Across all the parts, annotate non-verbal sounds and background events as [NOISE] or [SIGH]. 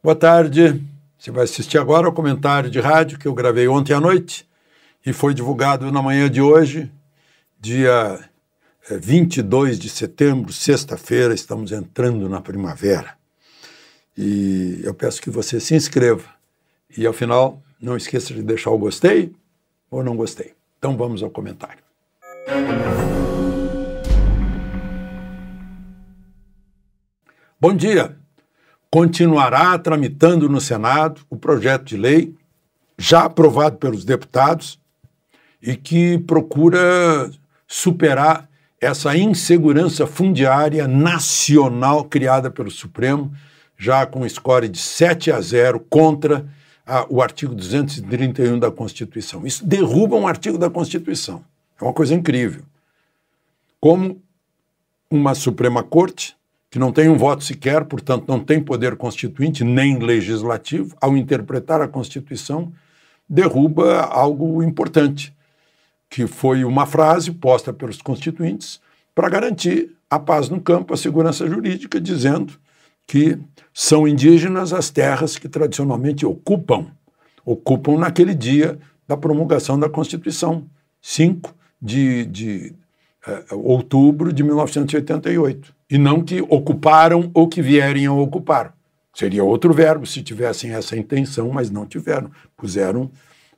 Boa tarde. Você vai assistir agora o comentário de rádio que eu gravei ontem à noite e foi divulgado na manhã de hoje, dia 22 eh, de setembro, sexta-feira, estamos entrando na primavera. E eu peço que você se inscreva e ao final não esqueça de deixar o gostei ou não gostei. Então vamos ao comentário. Bom dia continuará tramitando no Senado o projeto de lei já aprovado pelos deputados e que procura superar essa insegurança fundiária nacional criada pelo Supremo, já com score de 7 a 0 contra a, o artigo 231 da Constituição. Isso derruba um artigo da Constituição. É uma coisa incrível. Como uma Suprema Corte que não tem um voto sequer, portanto, não tem poder constituinte nem legislativo, ao interpretar a Constituição, derruba algo importante, que foi uma frase posta pelos constituintes para garantir a paz no campo, a segurança jurídica, dizendo que são indígenas as terras que tradicionalmente ocupam, ocupam naquele dia da promulgação da Constituição, 5 de, de é, outubro de 1988 e não que ocuparam ou que vierem a ocupar. Seria outro verbo se tivessem essa intenção, mas não tiveram. Puseram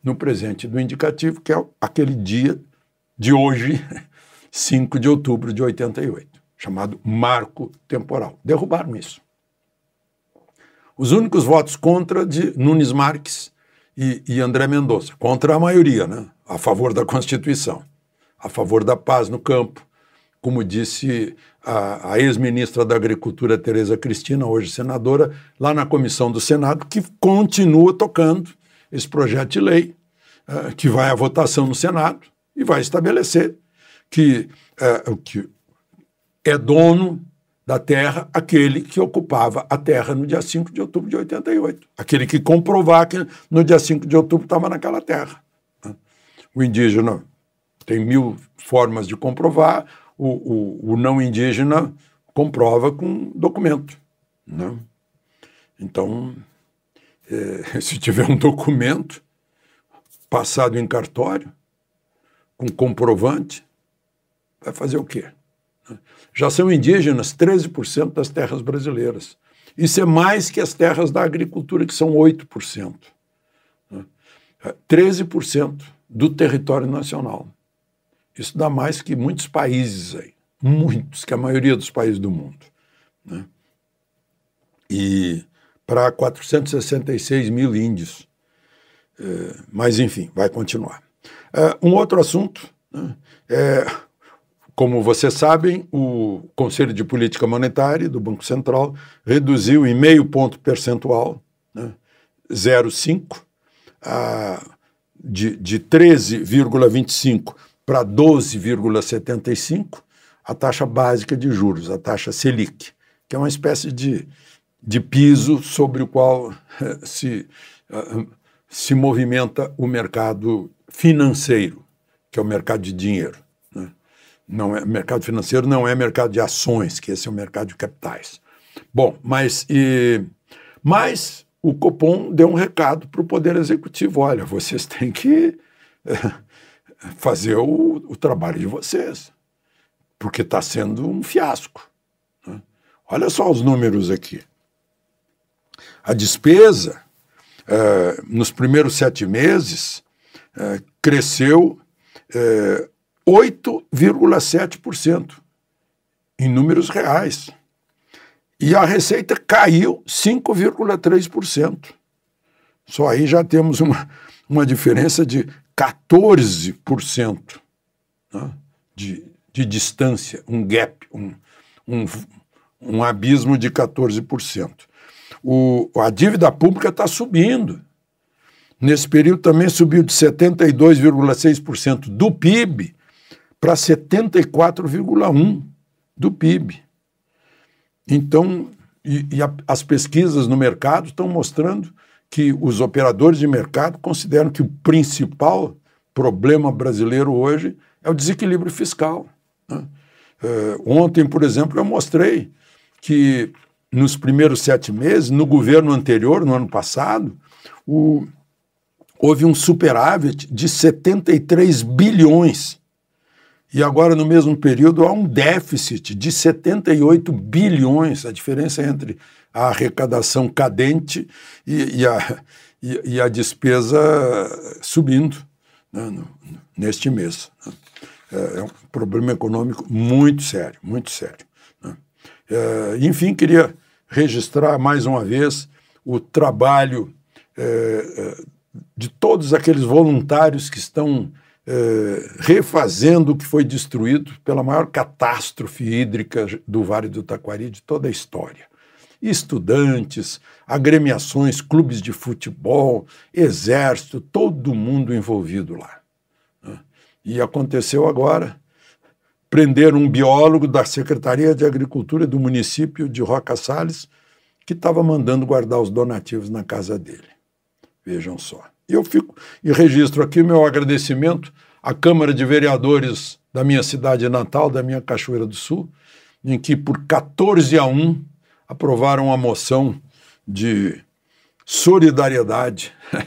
no presente do indicativo, que é aquele dia de hoje, 5 [LAUGHS] de outubro de 88, chamado marco temporal. Derrubaram isso. Os únicos votos contra de Nunes Marques e, e André Mendonça, contra a maioria, né? a favor da Constituição, a favor da paz no campo, como disse a, a ex-ministra da Agricultura, Tereza Cristina, hoje senadora, lá na comissão do Senado, que continua tocando esse projeto de lei, uh, que vai à votação no Senado e vai estabelecer que, uh, que é dono da terra aquele que ocupava a terra no dia 5 de outubro de 88, aquele que comprovar que no dia 5 de outubro estava naquela terra. Né? O indígena tem mil formas de comprovar, o, o, o não indígena comprova com documento. Né? Então, é, [LAUGHS] se tiver um documento passado em cartório, com comprovante, vai fazer o quê? Já são indígenas 13% das terras brasileiras. Isso é mais que as terras da agricultura, que são 8%. 13% né? é, do território nacional. Isso dá mais que muitos países aí, muitos, que é a maioria dos países do mundo. Né? E para 466 mil índios. É, mas, enfim, vai continuar. É, um outro assunto né, é, como vocês sabem, o Conselho de Política Monetária do Banco Central reduziu em meio ponto percentual, né, 0,5, de, de 13,25 para 12,75 a taxa básica de juros, a taxa Selic, que é uma espécie de, de piso sobre o qual eh, se, eh, se movimenta o mercado financeiro, que é o mercado de dinheiro. Né? Não é, mercado financeiro não é mercado de ações, que esse é o mercado de capitais. Bom, mas, e, mas o Copom deu um recado para o Poder Executivo: olha, vocês têm que. Eh, fazer o, o trabalho de vocês, porque está sendo um fiasco. Né? Olha só os números aqui. A despesa, é, nos primeiros sete meses, eh, cresceu é, eh, 8,7% em números reais. E a receita caiu 5,3%. Só aí já temos uma, uma diferença de 14% né, de, de distância, um gap, um, um, um abismo de 14%. O, a dívida pública está subindo. Nesse período também subiu de 72,6% do PIB para 74,1% do PIB. Então, e, e a, as pesquisas no mercado estão mostrando que os operadores de mercado consideram que o principal problema brasileiro hoje é o desequilíbrio fiscal. Né? É, ontem, por exemplo, eu mostrei que nos primeiros sete meses, no governo anterior, no ano passado, o, houve um superávit de 73 bilhões e agora, no mesmo período, há um déficit de 78 bilhões, a diferença entre a arrecadação cadente e, e, a, e, e a, despesa subindo né, no, neste mês. Né. É, é, um problema econômico muito sério, muito sério. Né. É, enfim, queria registrar mais uma vez o trabalho é, é de todos aqueles voluntários que estão eh, refazendo o que foi destruído pela maior catástrofe hídrica do Vale do Taquari de toda a história. Estudantes, agremiações, clubes de futebol, exército, todo mundo envolvido lá. Né? E aconteceu agora, prenderam um biólogo da Secretaria de Agricultura do município de Roca Salles, que estava mandando guardar os donativos na casa dele. Vejam só. E eu fico e registro aqui meu agradecimento à Câmara de Vereadores da minha cidade natal, da minha Cachoeira do Sul, em que por 14 a 1 aprovaram a moção de solidariedade [LAUGHS]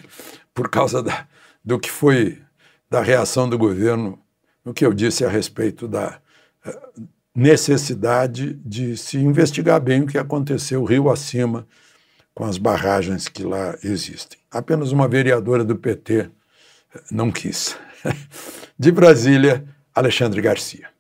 por causa da, do que foi da reação do governo no que eu disse a respeito da eh, necessidade de se investigar bem o que aconteceu rio acima com as barragens que lá existem. Apenas uma vereadora do PT eh, não quis. [LAUGHS] De Brasília, Alexandre Garcia.